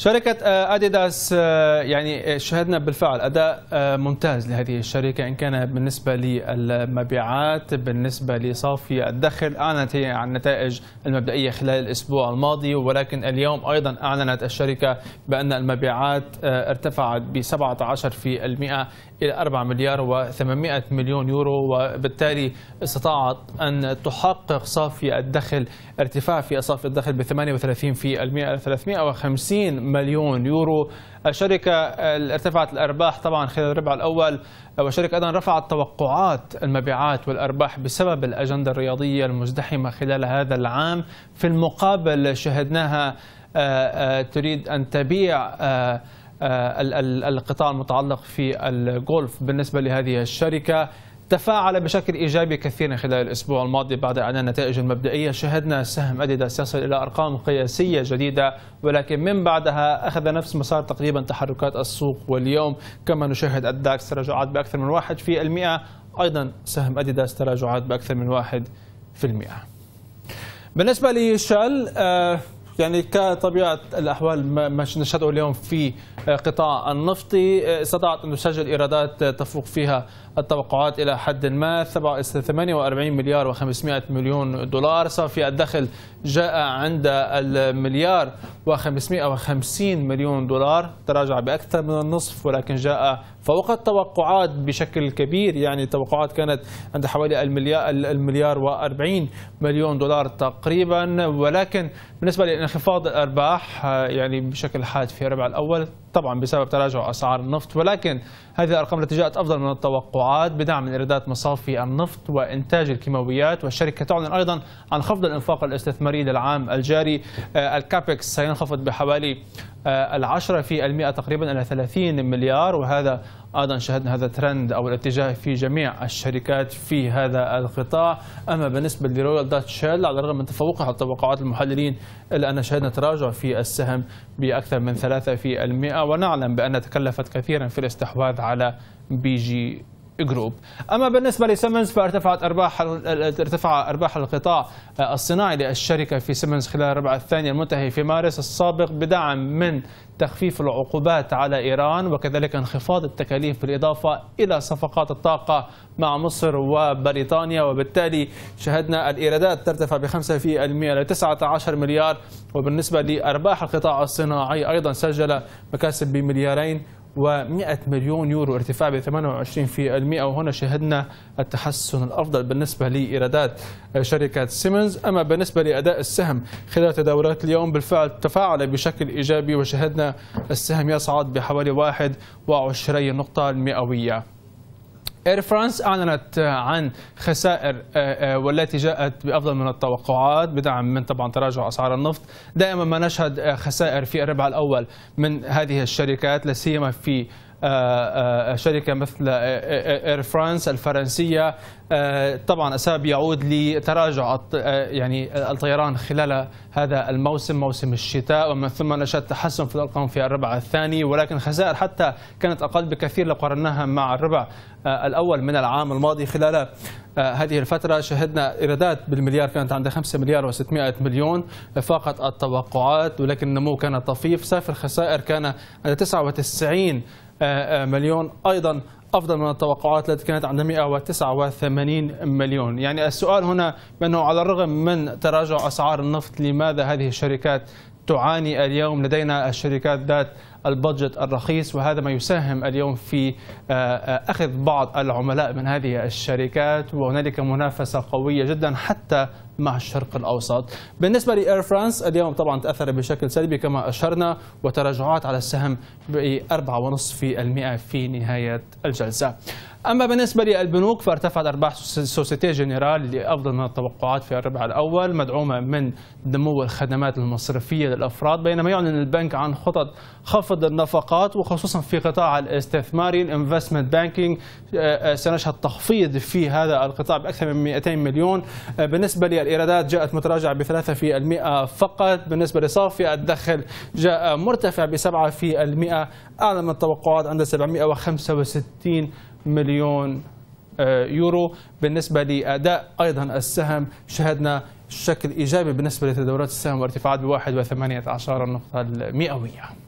شركة اديداس آه، آه، يعني آه، شهدنا بالفعل اداء ممتاز لهذه الشركة ان كان بالنسبة للمبيعات بالنسبة لصافي الدخل اعلنت هي عن النتائج المبدئية خلال الاسبوع الماضي ولكن اليوم ايضا اعلنت الشركة بان المبيعات ارتفعت ب 17% الى 4 مليار و800 مليون يورو وبالتالي استطاعت ان تحقق صافي الدخل ارتفاع في صافي الدخل ب 38% الى 350 مليون يورو الشركة ارتفعت الأرباح طبعا خلال الربع الأول والشركة أيضا رفعت توقعات المبيعات والأرباح بسبب الأجندة الرياضية المزدحمة خلال هذا العام في المقابل شهدناها آه، آه، تريد أن تبيع آه، القطاع المتعلق في الجولف بالنسبة لهذه الشركة تفاعل بشكل ايجابي كثيرا خلال الاسبوع الماضي بعد اعلان النتائج المبدئيه شهدنا سهم اديداس يصل الى ارقام قياسيه جديده ولكن من بعدها اخذ نفس مسار تقريبا تحركات السوق واليوم كما نشاهد الداكس تراجعات باكثر من 1% ايضا سهم اديداس تراجعات باكثر من 1% بالنسبه لشال آه، يعني كطبيعه الاحوال ما نشهده اليوم في آه، قطاع النفطي آه، استطاعت ان تسجل ايرادات تفوق فيها التوقعات إلى حد ما 48 مليار و500 مليون دولار صافي الدخل جاء عند المليار و550 مليون دولار تراجع بأكثر من النصف ولكن جاء فوق التوقعات بشكل كبير يعني التوقعات كانت عند حوالي المليار المليار و40 مليون دولار تقريبا ولكن بالنسبه لانخفاض الارباح يعني بشكل حاد في الربع الاول طبعا بسبب تراجع اسعار النفط ولكن هذه الارقام التي جاءت افضل من التوقعات التوقعات بدعم ايرادات مصافي النفط وإنتاج الكيماويات والشركة تعلن أيضا عن خفض الإنفاق الاستثماري للعام الجاري آه، الكابكس سينخفض بحوالي آه، العشرة في المئة تقريبا إلى 30 مليار وهذا ايضا شهدنا هذا الترند او الاتجاه في جميع الشركات في هذا القطاع، اما بالنسبه لرويال داتش شيل على الرغم من تفوقها على توقعات المحللين الا ان شهدنا تراجع في السهم باكثر من 3% ونعلم بان تكلفت كثيرا في الاستحواذ على بي جي جروب أما بالنسبة لسيمنز فارتفعت أرباح ارتفع أرباح القطاع آه، الصناعي للشركة في سيمنز خلال الربع الثاني المنتهي في مارس السابق بدعم من تخفيف العقوبات على إيران وكذلك انخفاض التكاليف بالإضافة إلى صفقات الطاقة مع مصر وبريطانيا وبالتالي شهدنا الإيرادات ترتفع ب 5% ل 19 مليار وبالنسبة لأرباح القطاع الصناعي أيضا سجل مكاسب بمليارين و100 مليون يورو ارتفاع ب 28% وهنا شهدنا التحسن الافضل بالنسبه لايرادات شركه سيمنز اما بالنسبه لاداء السهم خلال تداولات اليوم بالفعل تفاعل بشكل ايجابي وشهدنا السهم يصعد بحوالي 21 نقطه المئويه اير فرانس اعلنت آه، عن خسائر آه، آه، والتي جاءت بافضل من التوقعات بدعم من طبعا تراجع اسعار النفط، دائما ما نشهد خسائر في الربع الاول من هذه الشركات لا سيما في آه، آه، شركه مثل اير آه، فرانس الفرنسيه طبعا السبب يعود لتراجع يعني الطيران خلال هذا الموسم موسم الشتاء ومن ثم نشأت تحسن في الارقام في الربع الثاني ولكن خسائر حتى كانت اقل بكثير لو قارناها مع الربع الاول من العام الماضي خلال هذه الفترة شهدنا إيرادات بالمليار كانت عند 5 مليار و600 مليون فاقت التوقعات ولكن النمو كان طفيف سقف الخسائر كان عند 99 مليون أيضا أفضل من التوقعات التي كانت عند 189 مليون يعني السؤال هنا بانه على الرغم من تراجع أسعار النفط لماذا هذه الشركات تعاني اليوم لدينا الشركات ذات البادجت الرخيص وهذا ما يساهم اليوم في آه، آه، أخذ بعض العملاء من هذه الشركات وهنالك منافسة قوية جدا حتى مع الشرق الأوسط بالنسبة لإير فرانس اليوم طبعا تأثر بشكل سلبي كما أشرنا وتراجعات على السهم ب 4.5% في نهاية الجلسة أما بالنسبة للبنوك فارتفعت أرباح سوسيتي جنرال لأفضل من التوقعات في الربع الأول مدعومة من نمو الخدمات المصرفية للأفراد بينما يعلن البنك عن خطط خفض تعرض النفقات وخصوصا في قطاع الاستثماري الانفستمنت بانكينج آه، آه، سنشهد تخفيض في هذا القطاع باكثر من 200 مليون آه، بالنسبه للايرادات جاءت متراجعه ب 3% فقط بالنسبه لصافي الدخل جاء مرتفع ب 7% اعلى من التوقعات عند 765 مليون يورو بالنسبة لأداء أيضا السهم شهدنا شكل إيجابي بالنسبة لتداولات السهم وارتفاعات بواحد وثمانية عشر النقطة المئوية